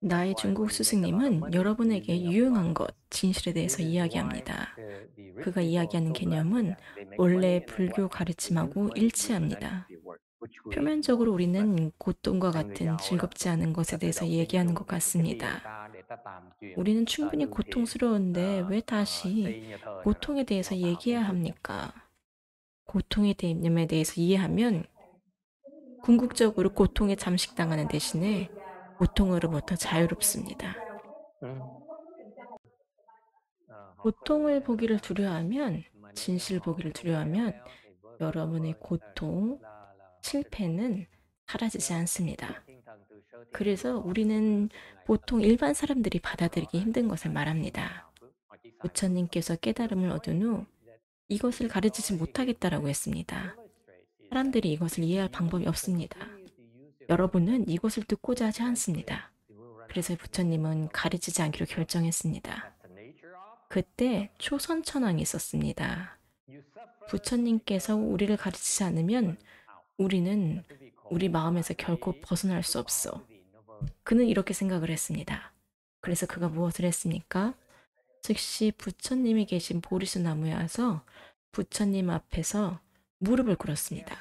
나의 중국 스승님은 여러분에게 유용한 것, 진실에 대해서 이야기합니다. 그가 이야기하는 개념은 원래 불교 가르침하고 일치합니다. 표면적으로 우리는 고통과 같은 즐겁지 않은 것에 대해서 얘기하는 것 같습니다. 우리는 uh, 충분히 고통스러운데 uh, 왜 uh, 다시 고통에 대해서 얘기해야 합니까? 고통의 개념에 대해서 이해하면 궁극적으로 고통에 잠식당하는 대신에 고통으로부터 자유롭습니다. 고통을 보기를 두려워하면, 진실 보기를 두려워하면 여러분의 고통, 실패는 사라지지 않습니다. 그래서 우리는 보통 일반 사람들이 받아들이기 힘든 것을 말합니다. 부처님께서 깨달음을 얻은 후 이것을 가르치지 못하겠다라고 했습니다. 사람들이 이것을 이해할 방법이 없습니다. 여러분은 이것을 듣고자 하지 않습니다. 그래서 부처님은 가르치지 않기로 결정했습니다. 그때 초선천왕이 있었습니다. 부처님께서 우리를 가르치지 않으면 우리는 우리 마음에서 결코 벗어날 수 없어. 그는 이렇게 생각을 했습니다. 그래서 그가 무엇을 했습니까? 즉시 부처님이 계신 보리수 나무에 와서 부처님 앞에서 무릎을 꿇었습니다.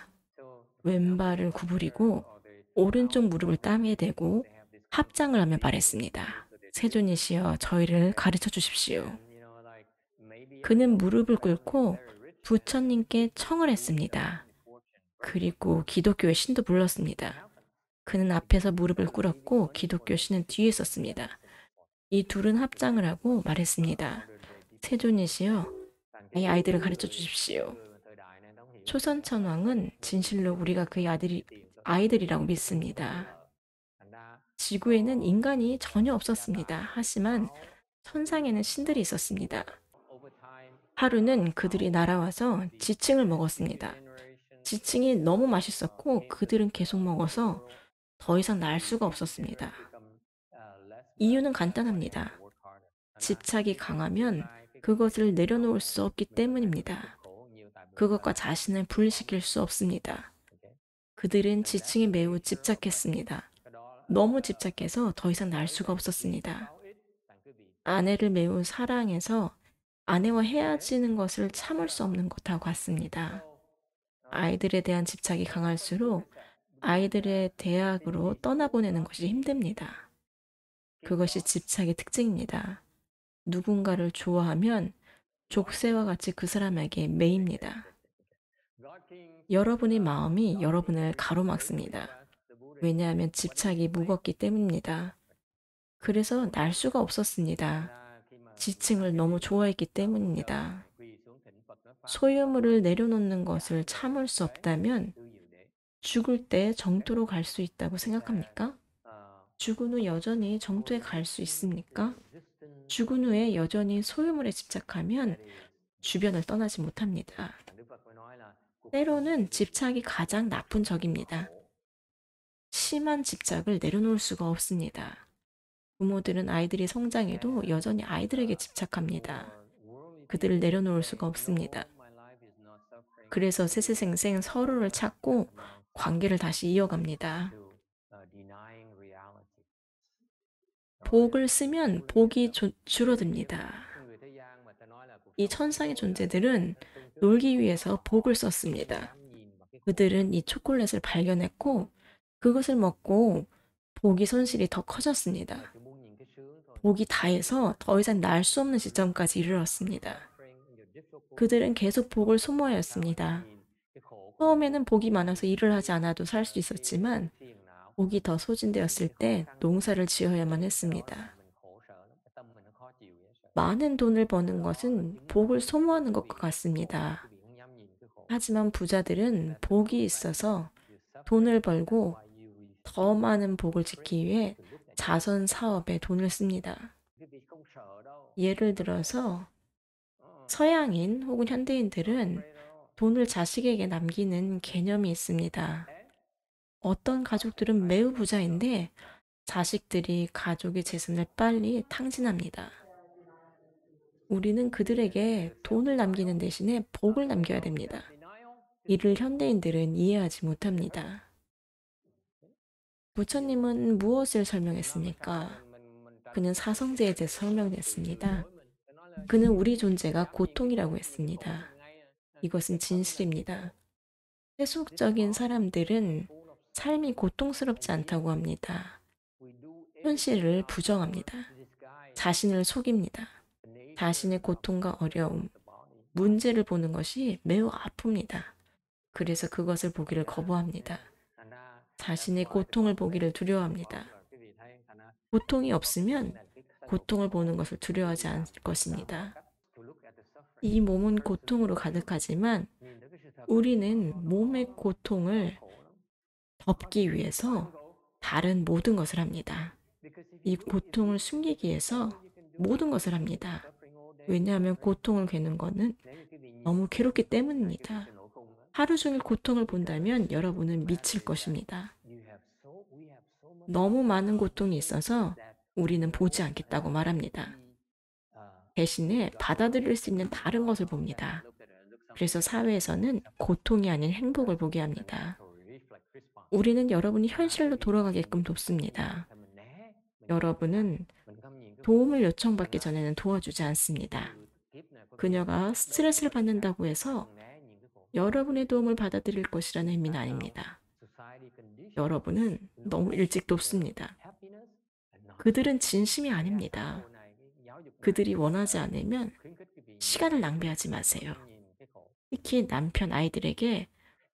왼발을 구부리고 오른쪽 무릎을 땅에 대고 합장을 하며 말했습니다. 세존이시여 저희를 가르쳐 주십시오. 그는 무릎을 꿇고 부처님께 청을 했습니다. 그리고 기독교의 신도 불렀습니다. 그는 앞에서 무릎을 꿇었고 기독교 신은 뒤에 섰습니다. 이 둘은 합장을 하고 말했습니다. 세존이시여, 이 아이들을 가르쳐 주십시오. 초선천 왕은 진실로 우리가 그의 아들이, 아이들이라고 믿습니다. 지구에는 인간이 전혀 없었습니다. 하지만 천상에는 신들이 있었습니다. 하루는 그들이 날아와서 지층을 먹었습니다. 지층이 너무 맛있었고 그들은 계속 먹어서 더 이상 날 수가 없었습니다. 이유는 간단합니다. 집착이 강하면 그것을 내려놓을 수 없기 때문입니다. 그것과 자신을 분리시킬 수 없습니다. 그들은 지층에 매우 집착했습니다. 너무 집착해서 더 이상 날 수가 없었습니다. 아내를 매우 사랑해서 아내와 헤어지는 것을 참을 수 없는 것하고 같습니다. 아이들에 대한 집착이 강할수록 아이들의 대학으로 떠나보내는 것이 힘듭니다. 그것이 집착의 특징입니다. 누군가를 좋아하면 족쇄와 같이 그 사람에게 매입니다. 여러분의 마음이 여러분을 가로막습니다. 왜냐하면 집착이 무겁기 때문입니다. 그래서 날 수가 없었습니다. 지층을 너무 좋아했기 때문입니다. 소유물을 내려놓는 것을 참을 수 없다면 죽을 때 정토로 갈 수 있다고 생각합니까? 죽은 후 여전히 정토에 갈 수 있습니까? 죽은 후에 여전히 소유물에 집착하면 주변을 떠나지 못합니다. 때로는 집착이 가장 나쁜 적입니다. 심한 집착을 내려놓을 수가 없습니다. 부모들은 아이들이 성장해도 여전히 아이들에게 집착합니다. 그들을 내려놓을 수가 없습니다. 그래서 세세생생 서로를 찾고 관계를 다시 이어갑니다. 복을 쓰면 복이 조, 줄어듭니다. 이 천상의 존재들은 놀기 위해서 복을 썼습니다. 그들은 이 초콜릿을 발견했고 그것을 먹고 복이 손실이 더 커졌습니다. 복이 다해서 더 이상 날 수 없는 시점까지 이르렀습니다. 그들은 계속 복을 소모하였습니다. 처음에는 복이 많아서 일을 하지 않아도 살 수 있었지만 곡이 더 소진되었을 때 농사를 지어야만 했습니다. 많은 돈을 버는 것은 복을 소모하는 것과 같습니다. 하지만 부자들은 복이 있어서 돈을 벌고 더 많은 복을 짓기 위해 자선 사업에 돈을 씁니다. 예를 들어서 서양인 혹은 현대인들은 돈을 자식에게 남기는 개념이 있습니다. 어떤 가족들은 매우 부자인데 자식들이 가족의 재산을 빨리 탕진합니다. 우리는 그들에게 돈을 남기는 대신에 복을 남겨야 됩니다. 이를 현대인들은 이해하지 못합니다. 부처님은 무엇을 설명했습니까? 그는 사성제에 대해 설명했습니다. 그는 우리 존재가 고통이라고 했습니다. 이것은 진실입니다. 세속적인 사람들은 삶이 고통스럽지 않다고 합니다. 현실을 부정합니다. 자신을 속입니다. 자신의 고통과 어려움, 문제를 보는 것이 매우 아픕니다. 그래서 그것을 보기를 거부합니다. 자신의 고통을 보기를 두려워합니다. 고통이 없으면 고통을 보는 것을 두려워하지 않을 것입니다. 이 몸은 고통으로 가득하지만 우리는 몸의 고통을 덮기 위해서 다른 모든 것을 합니다. 이 고통을 숨기기 위해서 모든 것을 합니다. 왜냐하면 고통을 괴는 것은 너무 괴롭기 때문입니다. 하루 종일 고통을 본다면 여러분은 미칠 것입니다. 너무 많은 고통이 있어서 우리는 보지 않겠다고 말합니다. 대신에 받아들일 수 있는 다른 것을 봅니다. 그래서 사회에서는 고통이 아닌 행복을 보게 합니다. 우리는 여러분이 현실로 돌아가게끔 돕습니다. 여러분은 도움을 요청받기 전에는 도와주지 않습니다. 그녀가 스트레스를 받는다고 해서 여러분의 도움을 받아들일 것이라는 의미는 아닙니다. 여러분은 너무 일찍 돕습니다. 그들은 진심이 아닙니다. 그들이 원하지 않으면 시간을 낭비하지 마세요. 특히 남편 아이들에게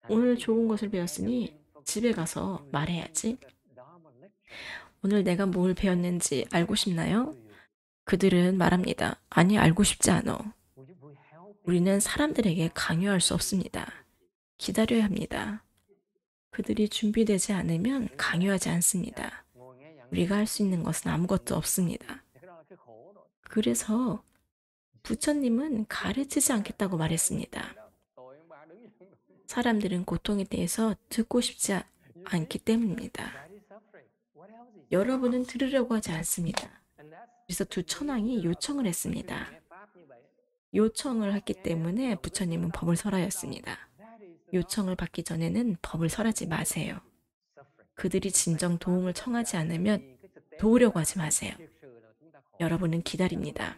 오늘 좋은 것을 배웠으니 집에 가서 음. 말해야지. 오늘 내가 뭘 배웠는지 알고 싶나요? 그들은 말합니다. 아니, 알고 싶지 않아 우리는 사람들에게 강요할 수 없습니다. 기다려야 합니다. 그들이 준비되지 않으면 강요하지 않습니다. 우리가 할 수 있는 것은 아무것도 없습니다. 그래서 부처님은 가르치지 않겠다고 말했습니다. 사람들은 고통에 대해서 듣고 싶지 않기 때문입니다. 여러분은 들으려고 하지 않습니다. 그래서 두 천황이 요청을 했습니다. 요청을 했기 때문에 부처님은 법을 설하였습니다. 요청을 받기 전에는 법을 설하지 마세요. 그들이 진정 도움을 청하지 않으면 도우려고 하지 마세요. 여러분은 기다립니다.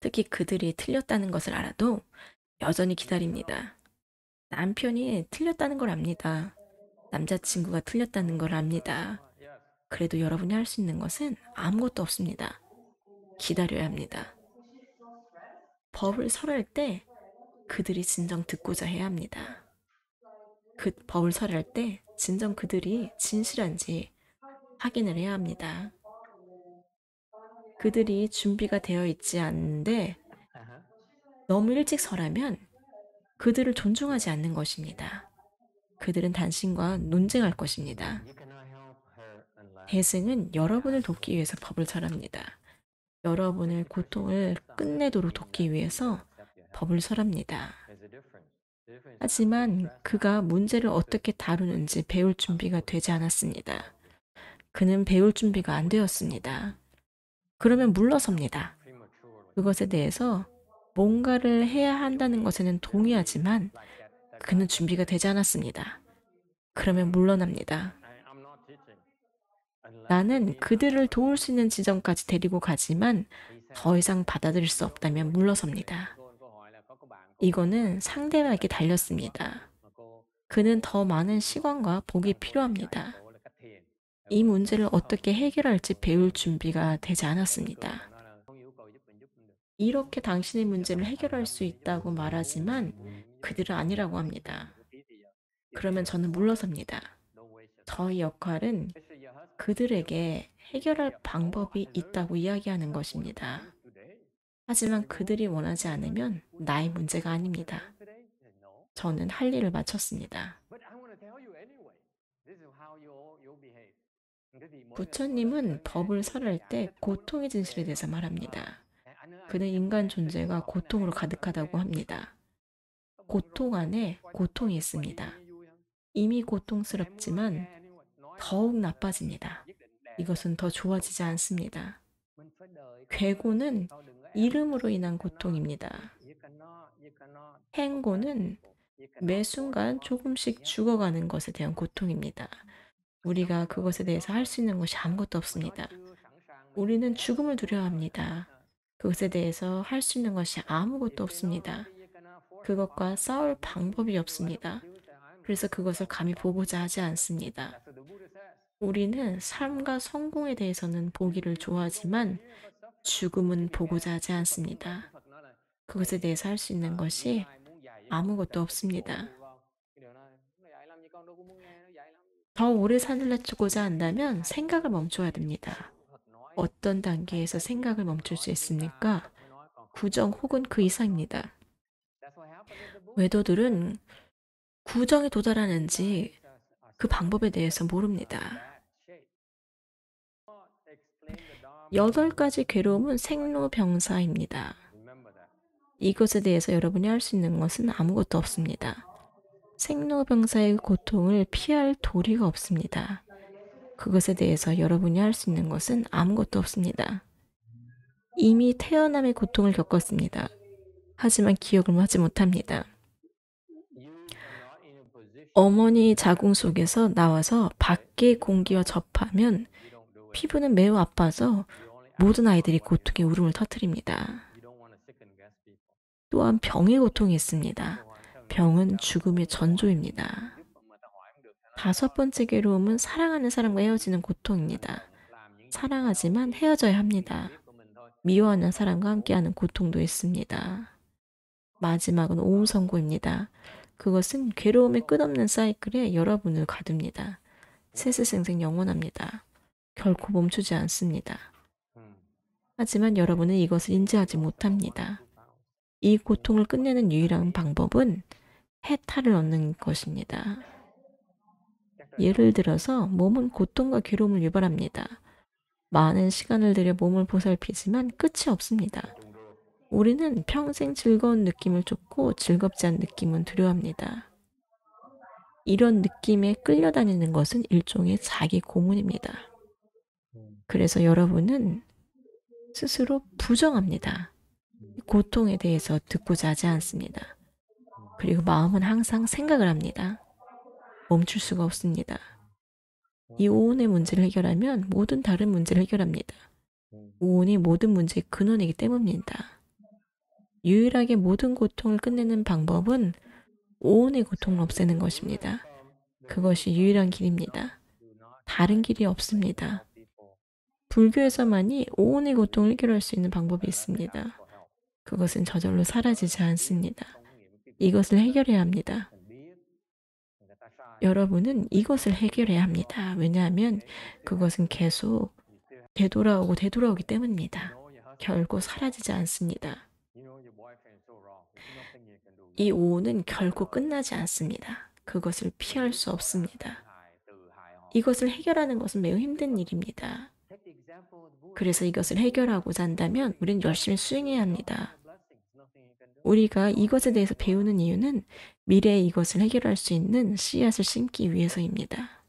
특히 그들이 틀렸다는 것을 알아도 여전히 기다립니다. 남편이 틀렸다는 걸 압니다. 남자친구가 틀렸다는 걸 압니다. 그래도 여러분이 할 수 있는 것은 아무것도 없습니다. 기다려야 합니다. 법을 설할 때 그들이 진정 듣고자 해야 합니다. 그 법을 설할 때 진정 그들이 진실한지 확인을 해야 합니다. 그들이 준비가 되어 있지 않은데 너무 일찍 서라면 그들을 존중하지 않는 것입니다. 그들은 당신과 논쟁할 것입니다. 대승은 여러분을 돕기 위해서 법을 설합니다. 여러분을 고통을 끝내도록 돕기 위해서 법을 설합니다. 하지만 그가 문제를 어떻게 다루는지 배울 준비가 되지 않았습니다. 그는 배울 준비가 안 되었습니다. 그러면 물러섭니다. 그것에 대해서 뭔가를 해야 한다는 것에는 동의하지만 그는 준비가 되지 않았습니다. 그러면 물러납니다. 나는 그들을 도울 수 있는 지점까지 데리고 가지만 더 이상 받아들일 수 없다면 물러섭니다. 이거는 상대에게 방 달렸습니다. 그는 더 많은 시간과 복이 필요합니다. 이 문제를 어떻게 해결할지 배울 준비가 되지 않았습니다. 이렇게 당신의 문제를 해결할 수 있다고 말하지만 그들은 아니라고 합니다. 그러면 저는 물러섭니다. 저희 역할은 그들에게 해결할 방법이 있다고 이야기하는 것입니다. 하지만 그들이 원하지 않으면 나의 문제가 아닙니다. 저는 할 일을 마쳤습니다. 부처님은 법을 설할 때 고통의 진실에 대해서 말합니다. 그는 인간 존재가 고통으로 가득하다고 합니다. 고통 안에 고통이 있습니다. 이미 고통스럽지만 더욱 나빠집니다. 이것은 더 좋아지지 않습니다. 괴고는 이름으로 인한 고통입니다. 행고는 매 순간 조금씩 죽어가는 것에 대한 고통입니다. 우리가 그것에 대해서 할 수 있는 것이 아무것도 없습니다. 우리는 죽음을 두려워합니다. 그것에 대해서 할 수 있는 것이 아무것도 없습니다. 그것과 싸울 방법이 없습니다. 그래서 그것을 감히 보고자 하지 않습니다. 우리는 삶과 성공에 대해서는 보기를 좋아하지만 죽음은 보고자 하지 않습니다. 그것에 대해서 할 수 있는 것이 아무것도 없습니다. 더 오래 산을 낮고자 한다면 생각을 멈춰야 됩니다. 어떤 단계에서 생각을 멈출 수 있습니까? 구정 혹은 그 이상입니다. 외도들은 구정에 도달하는지 그 방법에 대해서 모릅니다. 여덟 가지 괴로움은 생로병사입니다. 이것에 대해서 여러분이 할 수 있는 것은 아무것도 없습니다. 생로병사의 고통을 피할 도리가 없습니다. 그것에 대해서 여러분이 할 수 있는 것은 아무것도 없습니다. 이미 태어남의 고통을 겪었습니다. 하지만 기억을 하지 못합니다. 어머니 자궁 속에서 나와서 밖의 공기와 접하면 피부는 매우 아파서 모든 아이들이 고통의 울음을 터뜨립니다. 또한 병의 고통이 있습니다. 병은 죽음의 전조입니다. 다섯 번째 괴로움은 사랑하는 사람과 헤어지는 고통입니다. 사랑하지만 헤어져야 합니다. 미워하는 사람과 함께하는 고통도 있습니다. 마지막은 오음 선고입니다. 그것은 괴로움의 끝없는 사이클에 여러분을 가둡니다. 세세생생 영원합니다. 결코 멈추지 않습니다. 하지만 여러분은 이것을 인지하지 못합니다. 이 고통을 끝내는 유일한 방법은 해탈을 얻는 것입니다. 예를 들어서 몸은 고통과 괴로움을 유발합니다. 많은 시간을 들여 몸을 보살피지만 끝이 없습니다. 우리는 평생 즐거운 느낌을 쫓고 즐겁지 않은 느낌은 두려워합니다. 이런 느낌에 끌려다니는 것은 일종의 자기 고문입니다. 그래서 여러분은 스스로 부정합니다. 고통에 대해서 듣고자 하지 않습니다. 그리고 마음은 항상 생각을 합니다. 멈출 수가 없습니다. 이 오온의 문제를 해결하면 모든 다른 문제를 해결합니다. 오온이 모든 문제의 근원이기 때문입니다. 유일하게 모든 고통을 끝내는 방법은 오온의 고통을 없애는 것입니다. 그것이 유일한 길입니다. 다른 길이 없습니다. 불교에서만이 오온의 고통을 해결할 수 있는 방법이 있습니다. 그것은 저절로 사라지지 않습니다. 이것을 해결해야 합니다. 여러분은 이것을 해결해야 합니다. 왜냐하면 그것은 계속 되돌아오고 되돌아오기 때문입니다. 결코 사라지지 않습니다. 이 오는 결코 끝나지 않습니다. 그것을 피할 수 없습니다. 이것을 해결하는 것은 매우 힘든 일입니다. 그래서 이것을 해결하고자 한다면 우리는 열심히 수행해야 합니다. 우리가 이것에 대해서 배우는 이유는 미래에 이것을 해결할 수 있는 씨앗을 심기 위해서입니다.